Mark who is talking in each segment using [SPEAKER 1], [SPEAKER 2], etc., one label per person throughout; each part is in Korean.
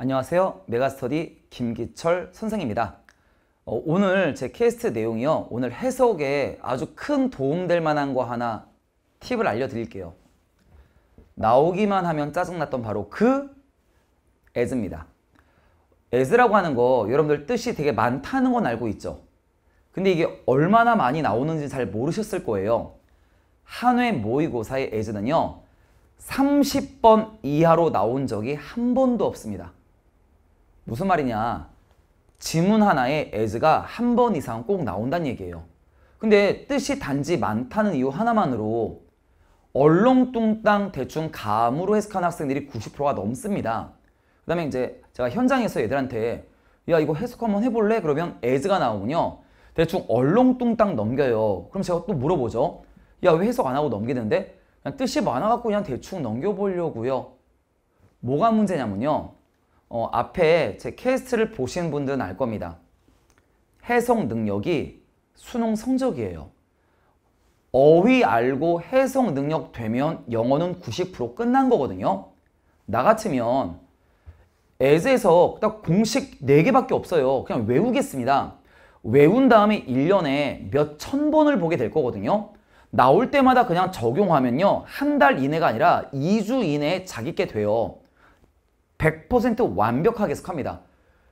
[SPEAKER 1] 안녕하세요. 메가스터디 김기철 선생입니다. 어, 오늘 제 캐스트 내용이요. 오늘 해석에 아주 큰 도움될 만한 거 하나 팁을 알려드릴게요. 나오기만 하면 짜증났던 바로 그 a 즈입니다 a 즈라고 하는 거 여러분들 뜻이 되게 많다는 건 알고 있죠. 근데 이게 얼마나 많이 나오는지 잘 모르셨을 거예요. 한 회 모의고사의 a 즈는요 30번 이하로 나온 적이 한 번도 없습니다. 무슨 말이냐 지문 하나에 as가 한 번 이상 꼭 나온다는 얘기예요. 근데 뜻이 단지 많다는 이유 하나만으로 얼렁뚱땅 대충 감으로 해석한 학생들이 90%가 넘습니다. 그 다음에 이제 제가 현장에서 애들한테야 이거 해석 한번 해볼래? 그러면 as가 나오면요. 대충 얼렁뚱땅 넘겨요. 그럼 제가 또 물어보죠. 야 왜 해석 안 하고 넘기는데? 그냥 뜻이 많아갖고 그냥 대충 넘겨보려고요. 뭐가 문제냐면요. 어, 앞에 제 캐스트를 보신 분들은 알 겁니다. 해석 능력이 수능 성적이에요. 어휘 알고 해석 능력 되면 영어는 90% 끝난 거거든요. 나 같으면 에즈에서 딱 공식 4개밖에 없어요. 그냥 외우겠습니다. 외운 다음에 1년에 몇 천 번을 보게 될 거거든요. 나올 때마다 그냥 적용하면요. 한 달 이내가 아니라 2주 이내에 자기게 돼요. 100% 완벽하게 해석합니다.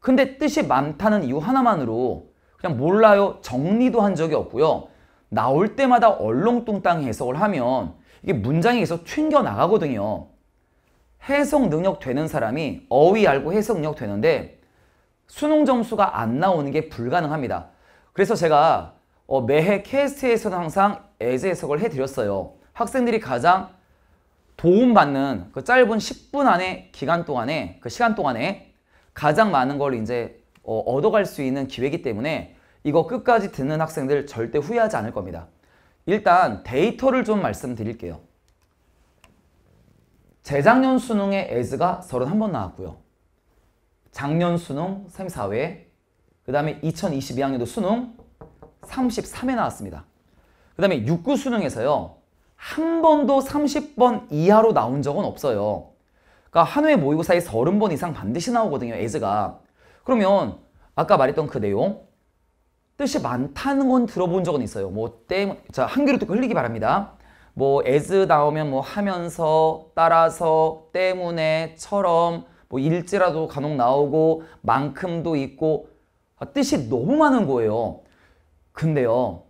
[SPEAKER 1] 근데 뜻이 많다는 이유 하나만으로 그냥 몰라요 정리도 한 적이 없고요. 나올 때마다 얼렁뚱땅 해석을 하면 이게 문장이 계속 튕겨나가거든요. 해석 능력 되는 사람이 어휘 알고 해석 능력 되는데 수능 점수가 안 나오는 게 불가능합니다. 그래서 제가 어, 매해 캐스트에서는 항상 애제 해석을 해드렸어요. 학생들이 가장 도움받는 그 짧은 10분 안에 기간 동안에 그 시간 동안에 가장 많은 걸 이제 어, 얻어갈 수 있는 기회이기 때문에 이거 끝까지 듣는 학생들 절대 후회하지 않을 겁니다. 일단 데이터를 좀 말씀드릴게요. 재작년 수능에 에즈가 31번 나왔고요. 작년 수능 34회, 그 다음에 2022학년도 수능 33회 나왔습니다. 그 다음에 6구 수능에서요. 한 번도 30번 이하로 나온 적은 없어요. 그러니까 한회 모의고사에 30번 이상 반드시 나오거든요. 에즈가. 그러면 아까 말했던 그 내용 뜻이 많다는 건 들어본 적은 있어요. 뭐 때, 자, 한귀로 듣고 흘리기 바랍니다. 뭐 에즈 나오면 뭐 하면서, 따라서, 때문에, 처럼, 뭐 일지라도 간혹 나오고, 만큼도 있고 아, 뜻이 너무 많은 거예요. 근데요.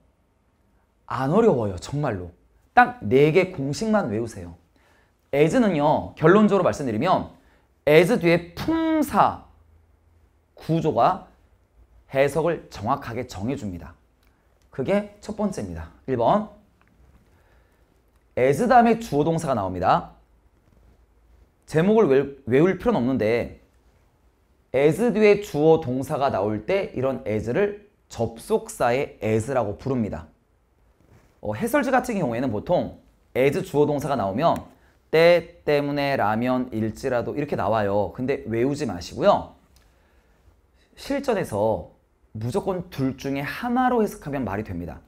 [SPEAKER 1] 안 어려워요. 정말로. 딱네개 공식만 외우세요. as는요. 결론적으로 말씀드리면 as 뒤에 품사 구조가 해석을 정확하게 정해줍니다. 그게 첫 번째입니다. 1번 as 다음에 주어 동사가 나옵니다. 제목을 외울 필요는 없는데 as 뒤에 주어 동사가 나올 때 이런 as를 접속사의 as라고 부릅니다. 어, 해설지 같은 경우에는 보통 as 주어 동사가 나오면 때 때문에 라면 일지라도 이렇게 나와요. 근데 외우지 마시고요. 실전에서 무조건 둘 중에 하나로 해석하면 말이 됩니다.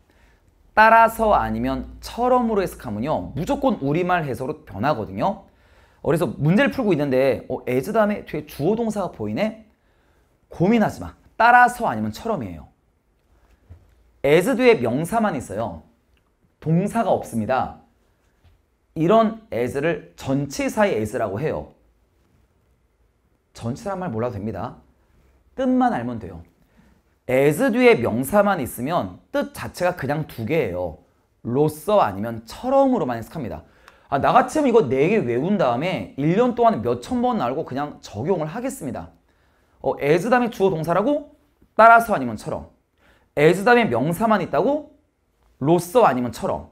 [SPEAKER 1] 따라서 아니면 처럼으로 해석하면요. 무조건 우리말 해석으로 변하거든요. 그래서 문제를 풀고 있는데 어, as 다음에 뒤에 주어 동사가 보이네? 고민하지 마. 따라서 아니면 처럼이에요. as 뒤에 명사만 있어요. 동사가 없습니다. 이런 as를 전치사의 as라고 해요. 전치란 말 몰라도 됩니다. 뜻만 알면 돼요. as 뒤에 명사만 있으면 뜻 자체가 그냥 두 개예요. 로서 아니면 처럼으로만 해석합니다. 아, 나같으면 이거 네 개 외운 다음에 1년 동안 몇 천 번 알고 그냥 적용을 하겠습니다. 어, as 다음에 주어 동사라고 따라서 아니면 처럼 as 다음에 명사만 있다고 로서 아니면 처럼.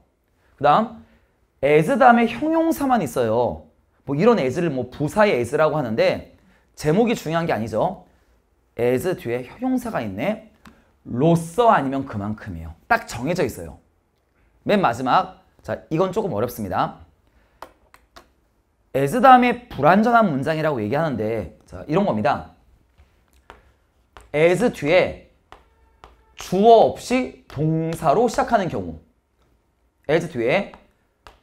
[SPEAKER 1] 그 다음 에즈 다음에 형용사만 있어요. 뭐 이런 에즈를뭐 부사의 에즈라고 하는데 제목이 중요한 게 아니죠. 에즈 뒤에 형용사가 있네. 로서 아니면 그만큼이에요. 딱 정해져 있어요. 맨 마지막 자 이건 조금 어렵습니다. 에즈 다음에 불완전한 문장이라고 얘기하는데 자 이런 겁니다. 에즈 뒤에 주어 없이 동사로 시작하는 경우 as 뒤에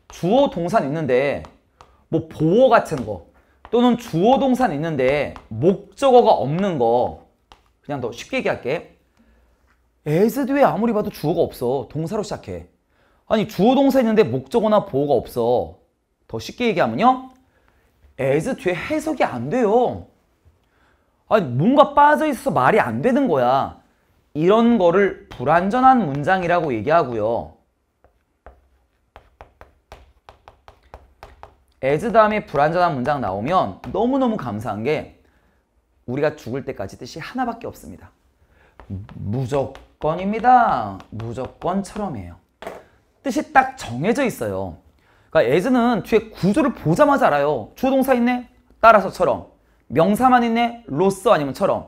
[SPEAKER 1] 주어 동사 있는데 뭐 보어 같은 거 또는 주어 동사 있는데 목적어가 없는 거 그냥 더 쉽게 얘기할게 as 뒤에 아무리 봐도 주어가 없어 동사로 시작해 아니 주어 동사 있는데 목적어나 보어가 없어 더 쉽게 얘기하면요 as 뒤에 해석이 안 돼요 아니 뭔가 빠져있어서 말이 안 되는 거야 이런 거를 불완전한 문장이라고 얘기하고요. as 다음에 불완전한 문장 나오면 너무너무 감사한 게 우리가 죽을 때까지 뜻이 하나밖에 없습니다. 무조건입니다. 무조건처럼이에요. 뜻이 딱 정해져 있어요. 그러니까 as는 뒤에 구조를 보자마자 알아요. 주동사 있네? 따라서처럼. 명사만 있네? 로서 아니면처럼.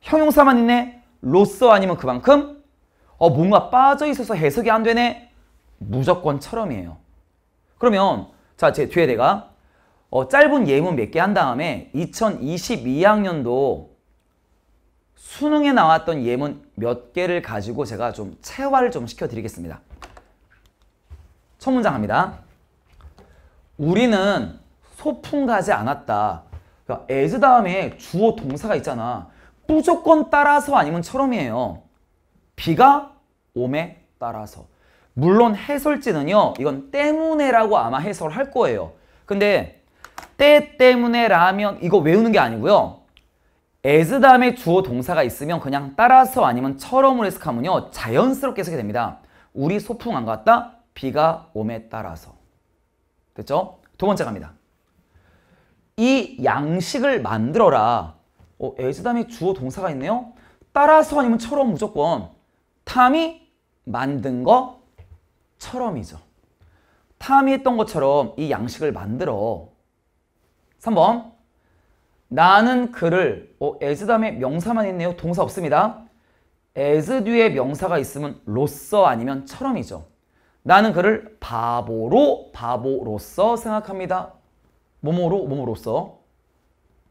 [SPEAKER 1] 형용사만 있네? 로써 아니면 그만큼 어, 뭔가 빠져 있어서 해석이 안 되네. 무조건처럼이에요. 그러면 자, 제 뒤에 내가 어, 짧은 예문 몇 개 한 다음에 2022학년도 수능에 나왔던 예문 몇 개를 가지고 제가 좀 체화를 좀 시켜드리겠습니다. 첫 문장 합니다. 우리는 소풍 가지 않았다. 그러니까 as 다음에 주어 동사가 있잖아. 무조건 따라서 아니면 처럼이에요. 비가 옴에 따라서. 물론 해설지는요. 이건 때문에라고 아마 해설할 거예요. 근데 때 때문에라면 이거 외우는 게 아니고요. 에즈 다음에 주어 동사가 있으면 그냥 따라서 아니면 처럼으로 해석하면요. 자연스럽게 해석이 됩니다. 우리 소풍 안 갔다? 비가 옴에 따라서. 됐죠? 두 번째 갑니다. 이 양식을 만들어라. 어, 에즈 다음에 주어 동사가 있네요. 따라서 아니면 처럼 무조건 탐이 만든 것처럼이죠. 탐이 했던 것처럼 이 양식을 만들어. 3번 나는 그를 어, as 다음에 명사만 있네요. 동사 없습니다. as 뒤에 명사가 있으면 로써 아니면 처럼이죠. 나는 그를 바보로 바보로서 생각합니다. 뭐뭐로 뭐뭐로서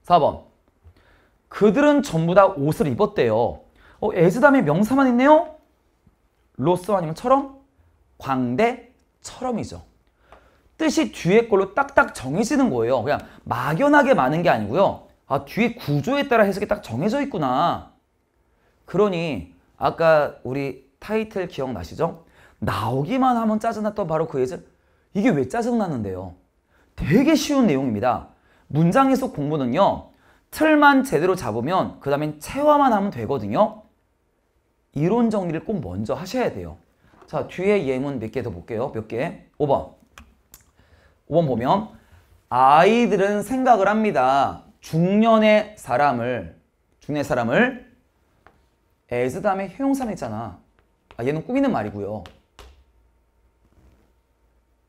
[SPEAKER 1] 4번 그들은 전부 다 옷을 입었대요. 어, 에즈담에 명사만 있네요? 로서 아니면 처럼? 광대처럼이죠. 뜻이 뒤에 걸로 딱딱 정해지는 거예요. 그냥 막연하게 많은 게 아니고요. 아, 뒤에 구조에 따라 해석이 딱 정해져 있구나. 그러니 아까 우리 타이틀 기억나시죠? 나오기만 하면 짜증났던 바로 그 예절. 이게 왜 짜증나는데요? 되게 쉬운 내용입니다. 문장에서 공부는요. 틀만 제대로 잡으면 그 다음엔 체화만 하면 되거든요. 이론 정리를 꼭 먼저 하셔야 돼요. 자, 뒤에 예문 몇 개 더 볼게요. 몇 개? 5번. 5번 보면 아이들은 생각을 합니다. 중년의 사람을 중년의 사람을 에즈담의에 형용사는 있잖아. 아, 얘는 꾸미는 말이고요.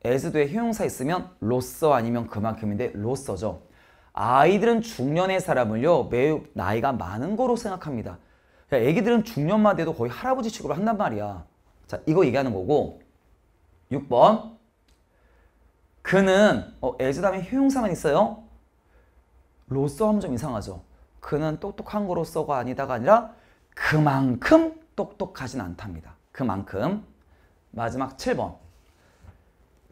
[SPEAKER 1] 에즈도의 형용사 있으면 로써 아니면 그만큼인데 로써죠. 아이들은 중년의 사람을요 매우 나이가 많은 거로 생각합니다. 그러니까 애기들은 중년만 돼도 거의 할아버지 취급을 한단 말이야. 자 이거 얘기하는 거고 6번 그는 어, 에즈 다음에 효용사만 있어요. 로서 하면 좀 이상하죠. 그는 똑똑한 거로서가 아니다가 아니라 그만큼 똑똑하진 않답니다. 그만큼 마지막 7번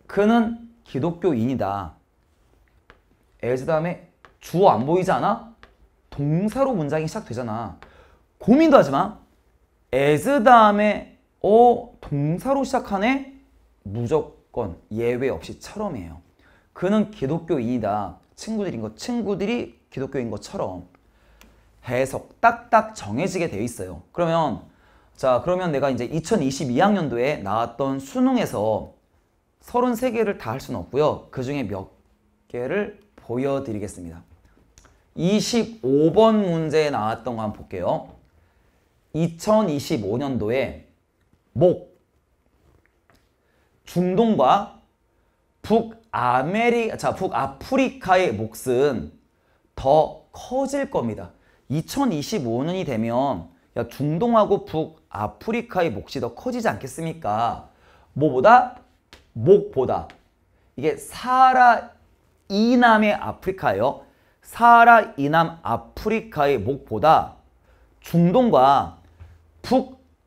[SPEAKER 1] 그는 기독교인이다. 애즈 다음에 주어 안 보이지 않아? 동사로 문장이 시작되잖아. 고민도 하지 마. as 다음에 어 동사로 시작하네? 무조건 예외 없이 처럼이에요. 그는 기독교인이다. 친구들인 것, 친구들이 기독교인 것처럼 해석 딱딱 정해지게 되어 있어요. 그러면 자 그러면 내가 이제 2022학년도에 나왔던 수능에서 33개를 다 할 수는 없고요. 그 중에 몇 개를 보여드리겠습니다. 25번 문제에 나왔던 거 한번 볼게요. 2025년도에 목, 중동과 북아메리, 자, 북아프리카의 몫은 더 커질 겁니다. 2025년이 되면 야, 중동하고 북아프리카의 몫이 더 커지지 않겠습니까? 뭐보다? 목보다. 이게 사라 이남의 아프리카예요. 사하라 이남 아프리카의 목보다 중동과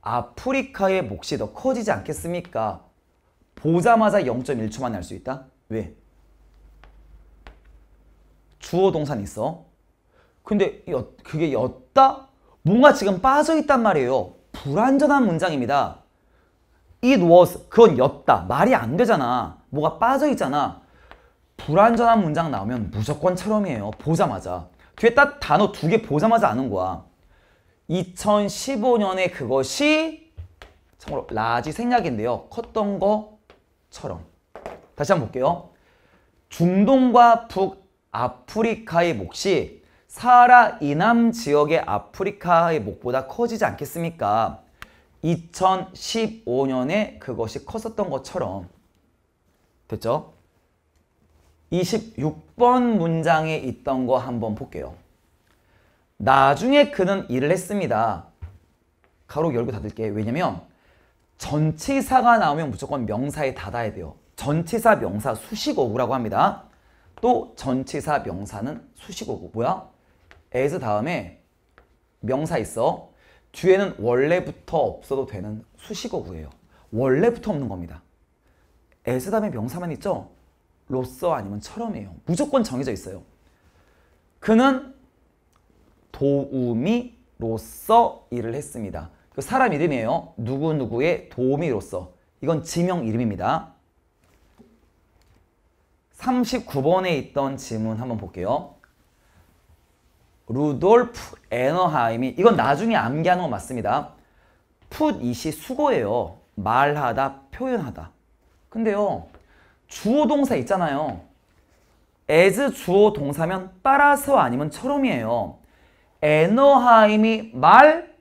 [SPEAKER 1] 북아프리카의 몫이 더 커지지 않겠습니까? 보자마자 0.1초만에 알수 있다? 왜? 주어 동산 있어. 근데 여, 그게 였다? 뭔가 지금 빠져있단 말이에요. 불완전한 문장입니다. It was, 그건 였다. 말이 안 되잖아. 뭐가 빠져있잖아. 불완전한 문장 나오면 무조건 처럼이에요. 보자마자. 뒤에 딱 단어 두 개 보자마자 아는 거야. 2015년에 그것이 참고로 라지 생략인데요. 컸던 거처럼. 다시 한 번 볼게요. 중동과 북아프리카의 몫이 사하라 이남 지역의 아프리카의 몫보다 커지지 않겠습니까? 2015년에 그것이 컸었던 것처럼 됐죠? 26번 문장에 있던 거 한번 볼게요. 나중에 그는 일을 했습니다. 가로 열고 닫을게. 왜냐면 전치사가 나오면 무조건 명사에 닫아야 돼요. 전치사 명사 수식어구라고 합니다. 또 전치사 명사는 수식어구. 뭐야? as 다음에 명사 있어. 뒤에는 원래부터 없어도 되는 수식어구예요. 원래부터 없는 겁니다. as 다음에 명사만 있죠? 로써 아니면 처럼이에요. 무조건 정해져 있어요. 그는 도우미로서 일을 했습니다. 그 사람 이름이에요. 누구누구의 도우미로서. 이건 지명 이름입니다. 39번에 있던 지문 한번 볼게요. 루돌프 에너하임이 이건 나중에 암기하는 거 맞습니다. 풋 이시 수고예요. 말하다, 표현하다. 근데요. 주어 동사 있잖아요. as 주어 동사면 따라서 아니면 처럼이에요. 에너하임이 말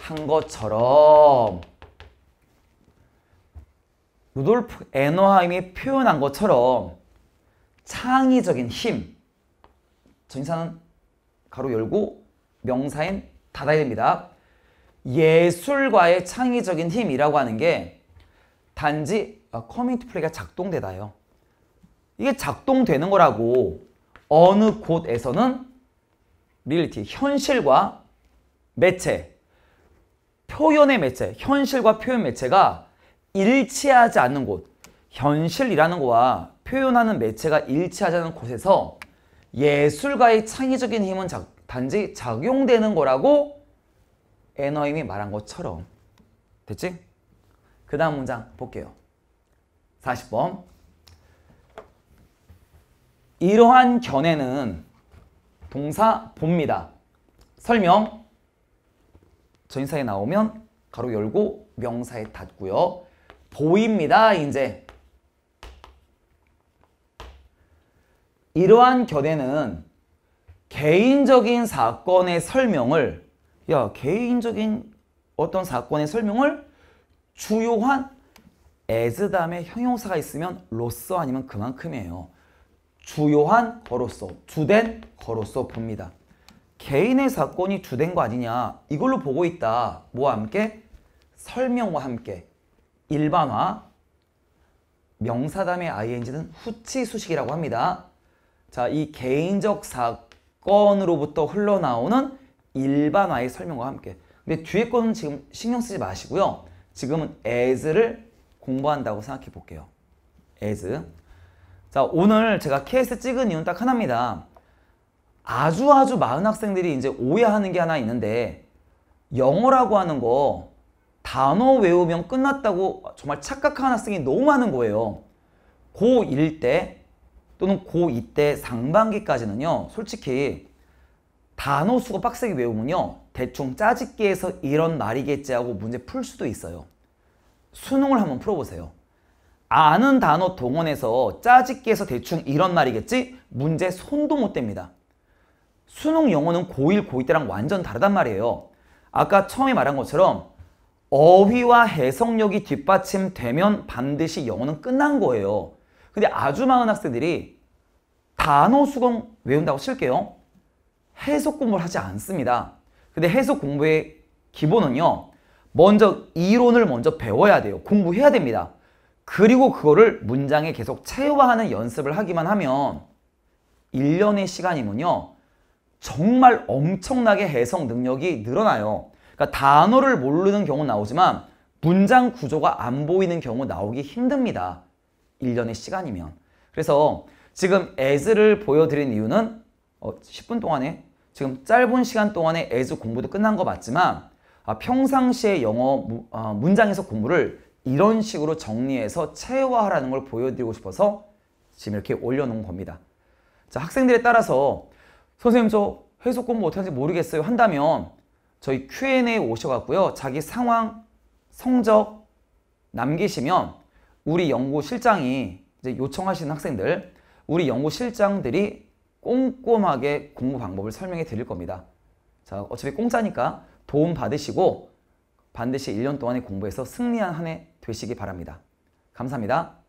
[SPEAKER 1] 한 것처럼 루돌프 에너하임이 표현한 것처럼 창의적인 힘 전사는 가로 열고 명사인 닫아야 됩니다. 예술과의 창의적인 힘이라고 하는 게 단지 아, 커뮤니티 플레이가 작동되다요. 이게 작동되는 거라고 어느 곳에서는 리얼리티, 현실과 매체, 표현의 매체, 현실과 표현 매체가 일치하지 않는 곳, 현실이라는 거와 표현하는 매체가 일치하지 않는 곳에서 예술가의 창의적인 힘은 작, 단지 작용되는 거라고 에너임이 말한 것처럼 됐지? 그 다음 문장 볼게요. 40번 이러한 견해는 동사 봅니다. 설명 전사에 나오면 가로 열고 명사에 닫고요. 보입니다. 이제 이러한 견해는 개인적인 사건의 설명을 야 개인적인 어떤 사건의 설명을 주요한 as 다음에 형용사가 있으면 로써 아니면 그만큼이에요. 주요한 거로서, 주된 거로서 봅니다. 개인의 사건이 주된 거 아니냐 이걸로 보고 있다. 뭐와 함께? 설명과 함께 일반화 명사담의 ing는 후치 수식이라고 합니다. 자, 이 개인적 사건으로부터 흘러나오는 일반화의 설명과 함께 근데 뒤에 거는 지금 신경 쓰지 마시고요. 지금은 as를 공부한다고 생각해 볼게요. as 자 오늘 제가 케이스 찍은 이유는 딱 하나입니다. 아주 아주 많은 학생들이 이제 오해하는 게 하나 있는데 영어라고 하는 거 단어 외우면 끝났다고 정말 착각하는 학생이 너무 많은 거예요. 고1 때 또는 고2 때 상반기까지는요. 솔직히 단어 수가 빡세게 외우면요. 대충 짜집기에서 이런 말이겠지 하고 문제 풀 수도 있어요. 수능을 한번 풀어보세요. 아는 단어 동원해서 짜집기 해서 대충 이런 말이겠지? 문제 손도 못 댑니다. 수능 영어는 고1, 고2 때랑 완전 다르단 말이에요. 아까 처음에 말한 것처럼 어휘와 해석력이 뒷받침되면 반드시 영어는 끝난 거예요. 근데 아주 많은 학생들이 단어 수강 외운다고 칠게요. 해석 공부를 하지 않습니다. 근데 해석 공부의 기본은요. 먼저 이론을 먼저 배워야 돼요. 공부해야 됩니다. 그리고 그거를 문장에 계속 체화하는 연습을 하기만 하면 1년의 시간이면요. 정말 엄청나게 해석 능력이 늘어나요. 그러니까 단어를 모르는 경우 나오지만 문장 구조가 안 보이는 경우 나오기 힘듭니다. 1년의 시간이면. 그래서 지금 as를 보여드린 이유는 어, 10분 동안에 지금 짧은 시간 동안에 as 공부도 끝난 거 맞지만 아, 평상시에 영어 아, 문장 에서 공부를 이런 식으로 정리해서 체화하라는 걸 보여드리고 싶어서 지금 이렇게 올려놓은 겁니다. 자, 학생들에 따라서 선생님 저 해석 공부 어떻게 하는지 모르겠어요 한다면 저희 Q&A에 오셔갖고요. 자기 상황, 성적 남기시면 우리 연구실장이 이제 요청하시는 학생들 우리 연구실장들이 꼼꼼하게 공부 방법을 설명해 드릴 겁니다. 자, 어차피 공짜니까 도움 받으시고 반드시 1년 동안의 공부에서 승리한 한 해 되시기 바랍니다. 감사합니다.